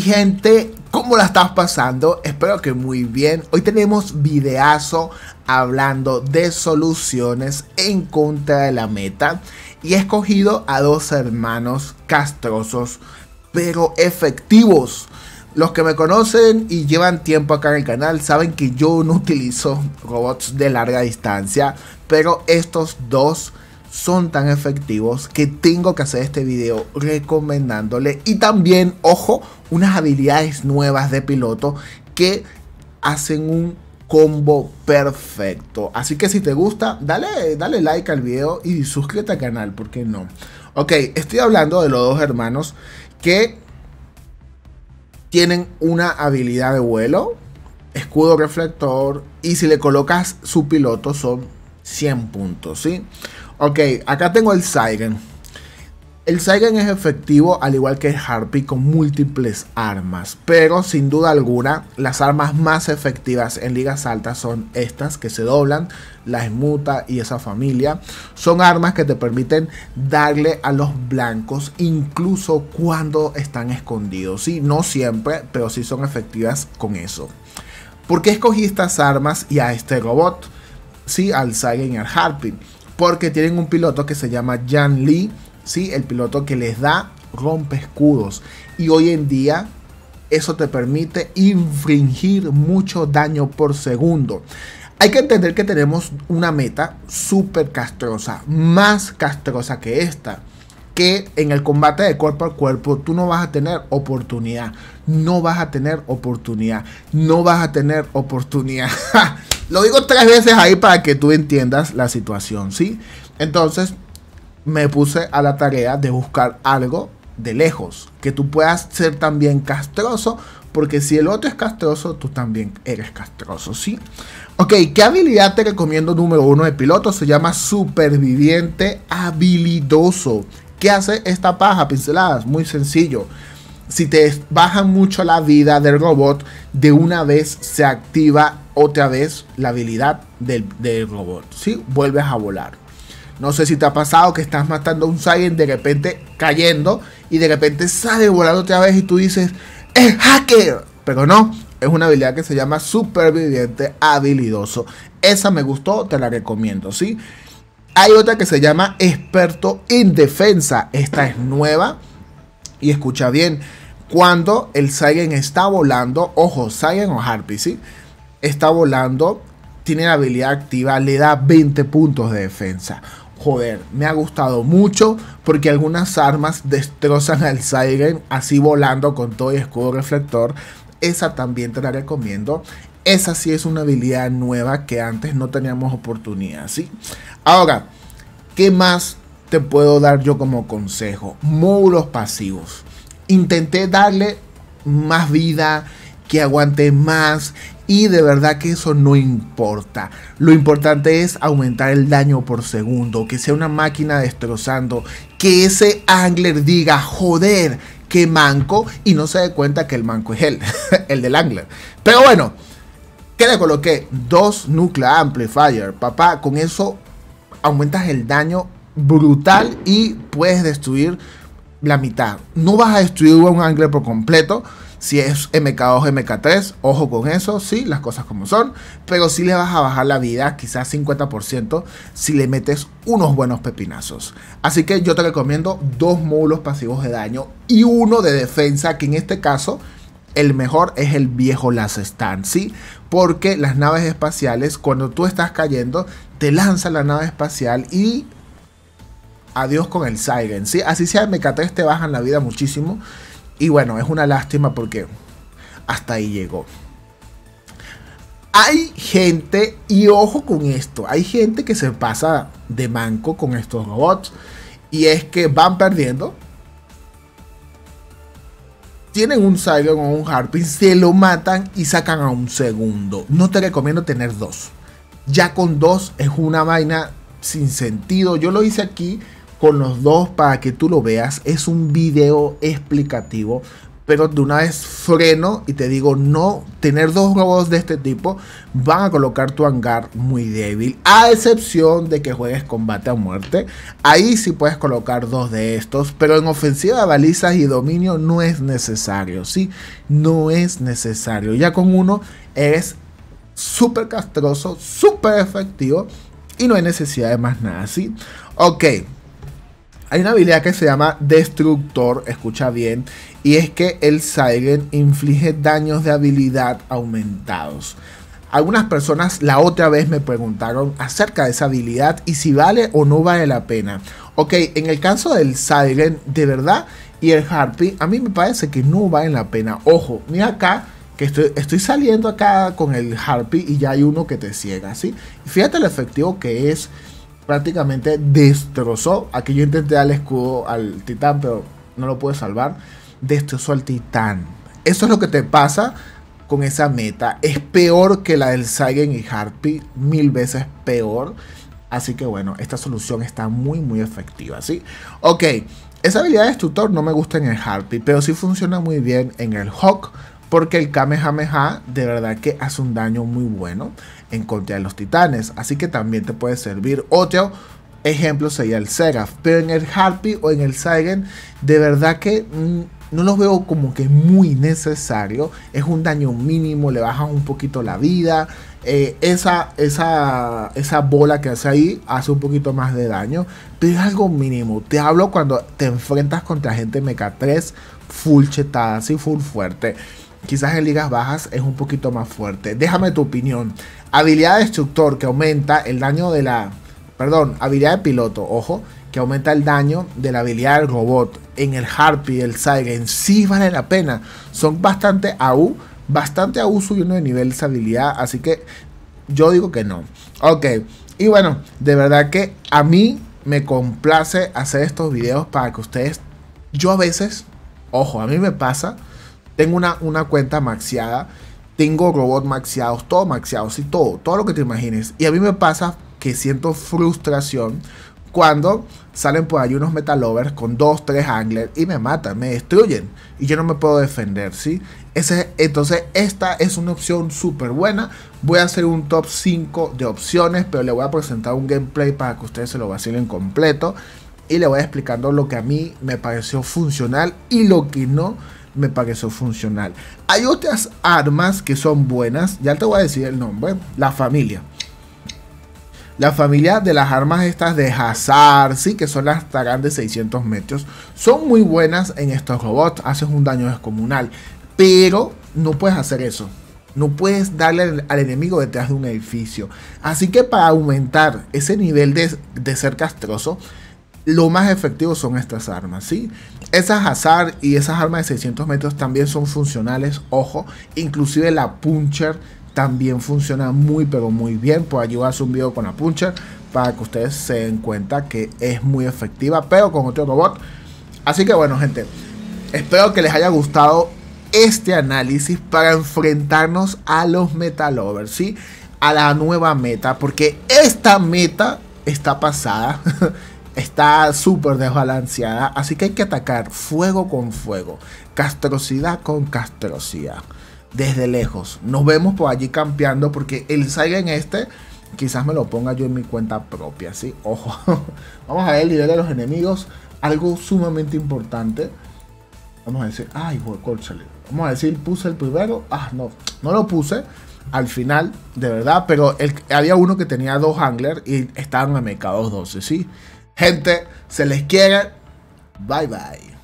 gente? ¿Cómo la estás pasando? Espero que muy bien. Hoy tenemos videazo hablando de soluciones en contra de la meta. Y he escogido a dos hermanos castrosos, pero efectivos. Los que me conocen y llevan tiempo acá en el canal saben que yo no utilizo robots de larga distancia, pero estos dos son tan efectivos que tengo que hacer este video recomendándole y también, ojo, unas habilidades nuevas de piloto que hacen un combo perfecto. Así que si te gusta, dale, dale like al video y suscríbete al canal, ¿Por qué no? Ok, estoy hablando de los dos hermanos que tienen una habilidad de vuelo, escudo reflector, y si le colocas su piloto son 100 puntos, ¿sí? Ok, acá tengo el Saigen. El Saigen es efectivo al igual que el Harpy con múltiples armas, pero sin duda alguna las armas más efectivas en ligas altas son estas que se doblan, la esmuta y esa familia. Son armas que te permiten darle a los blancos incluso cuando están escondidos. Sí, no siempre, pero sí son efectivas con eso. ¿Por qué escogí estas armas y a este robot? Sí, al Saigen y al Harpy porque tienen un piloto que se llama Jan Lee, ¿sí? el piloto que les da rompe escudos. Y hoy en día eso te permite infringir mucho daño por segundo. Hay que entender que tenemos una meta súper castrosa, más castrosa que esta. Que en el combate de cuerpo a cuerpo tú no vas a tener oportunidad. No vas a tener oportunidad. No vas a tener oportunidad. Lo digo tres veces ahí para que tú entiendas la situación, ¿sí? Entonces me puse a la tarea de buscar algo de lejos, que tú puedas ser también castroso, porque si el otro es castroso, tú también eres castroso, ¿sí? Ok, ¿qué habilidad te recomiendo número uno de piloto? Se llama superviviente habilidoso. ¿Qué hace esta paja, pinceladas? Muy sencillo. Si te baja mucho la vida del robot, de una vez se activa otra vez la habilidad del, robot. ¿sí? vuelves a volar. No sé si te ha pasado que estás matando a un Saiyan de repente cayendo y de repente sale volando otra vez y tú dices, ¡Es hacker! Pero no, es una habilidad que se llama superviviente habilidoso. Esa me gustó, te la recomiendo, ¿sí? Hay otra que se llama experto en defensa. Esta es nueva y escucha bien. Cuando el Saiyan está volando, ojo, Saiyan o Harpy, ¿sí? está volando, tiene la habilidad activa, le da 20 puntos de defensa. Joder, me ha gustado mucho porque algunas armas destrozan al Siren así volando con todo y escudo reflector. Esa también te la recomiendo. Esa sí es una habilidad nueva que antes no teníamos oportunidad, ¿sí? Ahora, ¿qué más te puedo dar yo como consejo? Módulos pasivos. Intenté darle más vida, que aguante más, y de verdad que eso no importa. Lo importante es aumentar el daño por segundo, que sea una máquina destrozando, que ese angler diga, joder, que manco y no se dé cuenta que el manco es él, el del angler. Pero bueno, ¿Qué le coloqué? Dos Nuclear Amplifier, papá, con eso aumentas el daño brutal y puedes destruir la mitad. No vas a destruir un angler por completo, si es MK2, MK3, ojo con eso, sí, las cosas como son, pero sí le vas a bajar la vida quizás 50% si le metes unos buenos pepinazos. Así que yo te recomiendo dos módulos pasivos de daño y uno de defensa, que en este caso el mejor es el viejo Las ¿sí? Porque las naves espaciales, cuando tú estás cayendo, te lanza la nave espacial y adiós con el Siren, ¿sí? Así sea MK3 te bajan la vida muchísimo. Y bueno, es una lástima porque hasta ahí llegó. Hay gente, y ojo con esto, hay gente que se pasa de manco con estos robots. Y es que van perdiendo. Tienen un Saiyan o un Harpin, se lo matan y sacan a un segundo. No te recomiendo tener dos. Ya con dos es una vaina sin sentido. Yo lo hice aquí con los dos para que tú lo veas. Es un video explicativo pero de una vez freno y te digo, no, tener dos robots de este tipo van a colocar tu hangar muy débil, a excepción de que juegues combate a muerte. Ahí sí puedes colocar dos de estos, pero en ofensiva, balizas y dominio no es necesario, ¿sí? No es necesario. Ya con uno es súper castroso, súper efectivo y no hay necesidad de más nada, ¿sí? Ok. Hay una habilidad que se llama Destructor, escucha bien, y es que el Siren inflige daños de habilidad aumentados. Algunas personas la otra vez me preguntaron acerca de esa habilidad y si vale o no vale la pena. Ok, en el caso del Siren, de verdad, y el Harpy, a mí me parece que no vale la pena. Ojo, mira acá que estoy, estoy, saliendo acá con el Harpy y ya hay uno que te ciega, ¿sí? Fíjate lo efectivo que es prácticamente destrozó. Aquí yo intenté el escudo al titán, pero no lo pude salvar. Destrozó al titán. Eso es lo que te pasa con esa meta. Es peor que la del Saigen y Harpy. Mil veces peor. Así que bueno, esta solución está muy muy efectiva, ¿sí? Ok, esa habilidad de destructor no me gusta en el Harpy, pero sí funciona muy bien en el Hawk porque el Kamehameha de verdad que hace un daño muy bueno en contra de los titanes, así que también te puede servir. Otro ejemplo sería el segaf, pero en el Harpy o en el Siren de verdad que mm, no los veo como que muy necesario, es un daño mínimo, le bajan un poquito la vida, eh, esa, esa, esa bola que hace ahí hace un poquito más de daño, pero es algo mínimo, te hablo cuando te enfrentas contra gente mecha 3 full chetada, así full fuerte quizás en ligas bajas es un poquito más fuerte. Déjame tu opinión. Habilidad de destructor que aumenta el daño de la... Perdón, habilidad de piloto, ojo, que aumenta el daño de la habilidad del robot en el Harpy, el Saigen, sí vale la pena. Son bastante AU, bastante AU subiendo de nivel esa habilidad, así que yo digo que no. Ok, y bueno, de verdad que a mí me complace hacer estos videos para que ustedes, yo a veces, ojo, a mí me pasa tengo una, una cuenta maxiada, tengo robots maxiados, todo maxiado y todo, todo lo que te imagines. Y a mí me pasa que siento frustración cuando salen por ahí unos metalovers con dos, tres anglers y me matan, me destruyen y yo no me puedo defender, ¿sí? Ese, entonces esta es una opción súper buena. Voy a hacer un top 5 de opciones, pero le voy a presentar un gameplay para que ustedes se lo vacilen completo y le voy a explicando lo que a mí me pareció funcional y lo que no me pareció funcional. Hay otras armas que son buenas, ya te voy a decir el nombre, la familia. La familia de las armas estas de Hazar sí, que son las Tarán de 600 metros, son muy buenas en estos robots, haces un daño descomunal, pero no puedes hacer eso. No puedes darle al, enemigo detrás de un edificio. Así que para aumentar ese nivel de, de ser castroso, lo más efectivo son estas armas, ¿sí? Esas azar y esas armas de 600 metros también son funcionales, ojo, inclusive la Puncher también funciona muy pero muy bien, por ayudarse voy un video con la Puncher para que ustedes se den cuenta que es muy efectiva, pero con otro robot. Así que bueno, gente, espero que les haya gustado este análisis para enfrentarnos a los Metalovers, ¿sí? A la nueva meta, porque esta meta está pasada. está súper desbalanceada, así que hay que atacar fuego con fuego, castrosidad con castrosidad, desde lejos. Nos vemos por allí campeando porque el Saiyan este quizás me lo ponga yo en mi cuenta propia, ¿sí? Ojo, vamos a ver el líder de los enemigos, algo sumamente importante. Vamos a decir, ay, córchale. Vamos a decir, puse el primero, ah, no, no lo puse, al final, de verdad, pero había uno que tenía dos anglers y estaban a MK212, ¿sí? Gente, se les quiere. Bye bye.